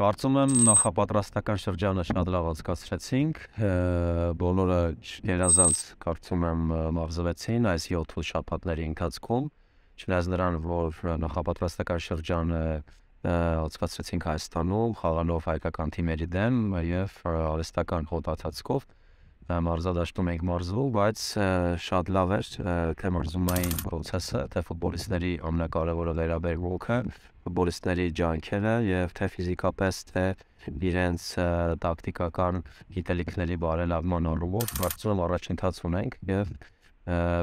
Կարծում եմ նախապատրաստական շրջանը շատ լավ անցկացրեցինք, բոլորը երազանց կարծում եմ մավզվեցին այս 7 շաբաթների ընթացքում, չնայած նրան, որ նախապատրաստական շրջանը անցկացրեցինք Հայաստանում, խաղանով հայկական թիմերի դեմ եւ արհեստական հոտացածքով մարզադաշտում ենք մարզվում, բայց շատ լավ էր թե մարզումային process-ը, թե ֆուտբոլիստների ամենակարևորը վերաբերվողը, ֆուտբոլիստների ջանքերը եւ թե ֆիզիկապես, թե իրենց տակտիկական գիտելիքների բարելավման առումով կարծում եմ առաջընթաց ունենք եւ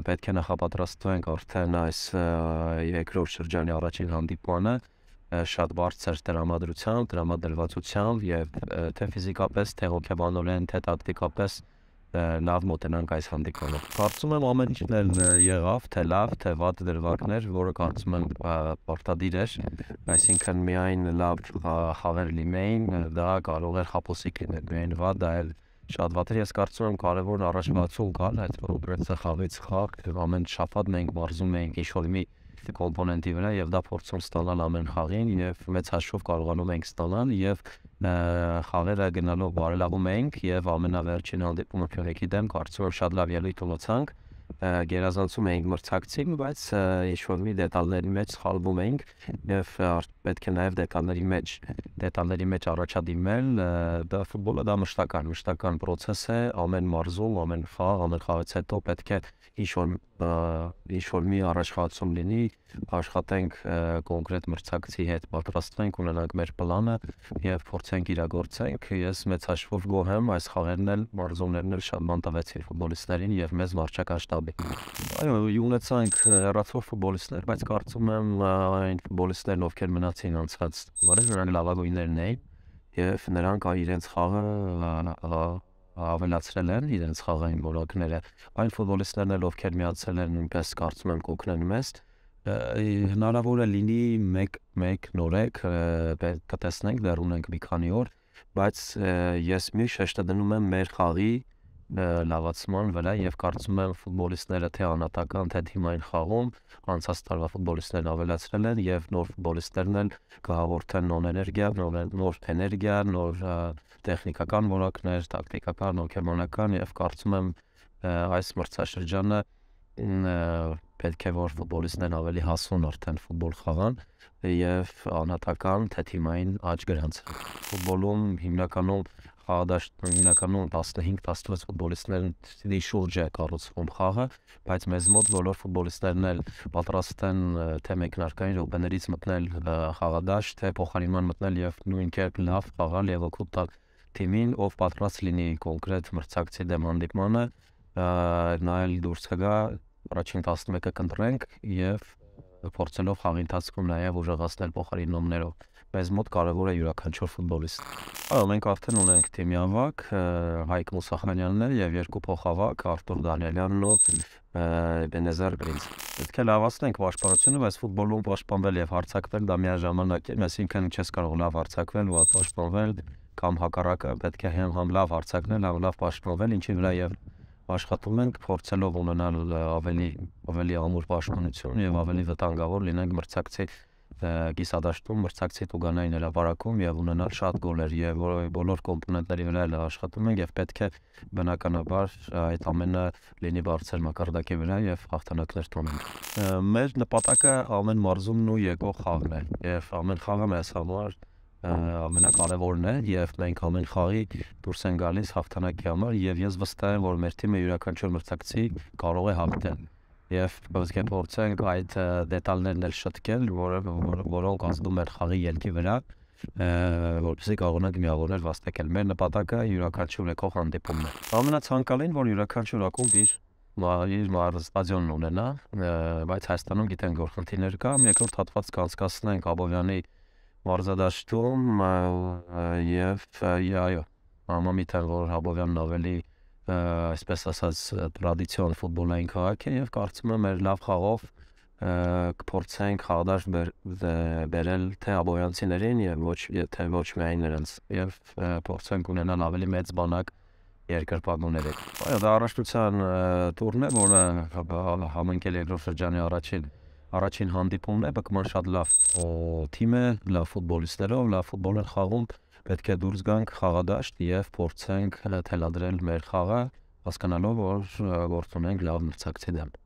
պետք է նախապատրաստվենք արդեն այս երկրորդ շրջանի առաջին հանդիպմանը շատ բարձր դրամատրությամբ, դրամադրվածությամբ եւ թե ֆիզիկապես, թե հոգեբանորեն, թե տակտիկապես լավ մոտենանք այս հանդիպմանը։ Կարծում եմ ամեն ինչն էլ եղավ, թե լավ, թե վատ դրվագներ, որը կարծում եմ պարտադիր էր, այսինքն միայն լավ խաղեր լինեին, դա կարող էր խապոսիկ լինել, միայն վատ դա էլ շատ վատ էր։ Ես կարծում եմ կարևորն առաջացում գալ այդ ռոբերտսը խաղից խաղ, ամեն շաբաթ մենք մարզում էինք ինչ-որ մի կոմպոնենտի վրա եւ դա փորձում ստանալ ամեն խաղին եւ մեծ հաշվով կարողանում ենք ստանալ եւ խաղերը գնալով բարելավում ենք եւ ամենավերջին հանդիպումը Փյուրիկի դեմ կարծում եմ շատ լավ ելույթ ունեցանք գերազանցում էինք մրցակցին, բայց ինչ-որ մի դետալների մեջ սխալվում էինք եւ պետք է նաեւ դետալների մեջ դետալների մեջ առաջադիմել, դա ֆուտբոլը դա մշտական, մշտական process է, ամեն մարզում, ամեն խաղ, ամեն խաղից հետո պետք է ինչ-որ ինչ որ մի առաջխաղացում լինի, աշխատենք կոնկրետ մրցակցի հետ, պատրաստվենք, ունենանք մեր պլանը եւ փորձենք իրագործենք։ Ես մեծ հաշվով գոհ եմ այս խաղերն էլ, մարզումներն էլ շատ բան տվեցին ֆուտբոլիստերին եւ մեզ վարչական շտաբի։ Այո, ունեցանք հեռացող ֆուտբոլիստներ, բայց կարծում եմ այն ֆուտբոլիստերն, ովքեր մնացին անցած, որը նրանք լավագույններն էին եւ նրանք իրենց խաղը ավելացրել են իրենց խաղային որակները։ Այն ֆուտբոլիստներն էլ ովքեր միացել են, նույնպես կարծում եմ կօգնեն մեզ հնարավոր է լինի 1-1 նորեկ կտեսնենք, դեռ ունենք մի քանի օր, բայց ես միշտ շեշտը դնում եմ մեր խաղի լավացման վրա եւ կարծում եմ ֆուտբոլիստները թե անատական թե թիմային խաղում անցած տարվա ֆուտբոլիստներն ավելացրել են եւ նոր ֆուտբոլիստերն են կհաղորդեն նոր էներգիա, նոր նոր էներգիա, նոր տեխնիկական որակներ, տակտիկական, հոգեբանական եւ կարծում եմ այս մրցաշրջանը պետք է որ ֆուտբոլիստներն ավելի հասուն արդեն ֆուտբol խաղան եւ անհատական թե թիմային աճ գրանցեն։ Ֆուտբոլում հիմնականում խաղադաշտում հիմնականում 15-16 ֆուտբոլիստներն դի շուրջ է կառուցվում խաղը, բայց մեզ մոտ բոլոր ֆուտբոլիստերն էլ պատրաստ են թե մեկնարկային ռոպեներից մտնել խաղադաշտ, թե փոխանիման մտնել եւ նույն կերպ լավ խաղալ եւ օգուտ տալ թիմին, ով պատրաստ լինի կոնկրետ մրցակցի դեմ հանդիպմանը, նայել դուրս կգա առաջին 11-ը կընտրենք եւ փորձելով խաղի ընթացքում նաև ուժեղացնել փոխարինումներով։ Մեզ մոտ կարևոր է յուրաքանչյուր ֆուտբոլիստ։ Այո, մենք արդեն ունենք թիմի ավակ Հայկ Մուսախանյանն է եւ երկու փոխավակ Արտուր Դանիելյանն ու Բենեզար Գրինց։ Պետք է լավացնենք պաշտպանությունը, բայց ֆուտբոլում պաշտպանվել եւ հարցակվել դա միաժամանակ է, այսինքն չես կարող լավ հարցակվել ու պաշտպանվել կամ հակառակը պետք է հենց լավ հարցակնել, լավ լավ պաշտպանվել, ինչի վրա եւ և աշխատում ենք փորձելով ունենալ ավելի ավելի ամուր պաշտպանություն եւ ավելի վտանգավոր լինենք մրցակցի կիսադաշտում մրցակցի տուգանային հրապարակում եւ ունենալ շատ գոլեր եւ բոլոր կոմպոնենտների վրա էլ աշխատում ենք եւ պետք է բնականաբար այդ ամենը լինի բարձր մակարդակի վրա եւ հաղթանակներ տոնենք մեր նպատակը ամեն մարզումն ու եկող խաղն է եւ ամեն խաղը մեզ համար ամենակարևորն է եւ մենք ամեն խաղի դուրս են գալիս հաղթանակի համար եւ ես վստահ եմ որ մեր թիմը յուրաքանչյուր մրցակցի կարող է հաղթել եւ ոսկե փորձենք այդ դետալներն էլ շտկել որը որոնք ազդում են խաղի ելքի վրա որպեսզի կարողանանք միավորել վաստակել մեր նպատակը յուրաքանչյուր եկող հանդիպումն է ամենացանկալին որ յուրաքանչյուր ակումբ իր իր մարզ ստադիոնն ունենա բայց հայաստանում գիտենք որ խնդիրներ կա երկրորդ հատված կանցկացնենք աբովյանի կա մարզադաշտում եւ այո համամիտել որ Հաբովյանն ավելի այսպես ասած տրադիցիոն ֆուտբոլային քաղաք է եւ կարծում եմ մեր լավ խաղով կփորձենք խաղդաշտ բերել թե Հաբովյանցիներին եւ ոչ թե ոչ միայն նրանց եւ փորձենք ունենալ ավելի մեծ բանակ երկրպագուները։ Այո, դա առաջնության տուրն է, որը համընկել երկրորդ շրջանի առաջին առաջին հանդիպումն է, բկման շատ լավ թիմ է, լավ ֆուտբոլիստերով, լավ ֆուտբոլ են խաղում, պետք է դուրս գանք խաղադաշտ եւ փորձենք թելադրել մեր խաղը, հասկանալով որ գործունենք լավ մրցակցի դեմ։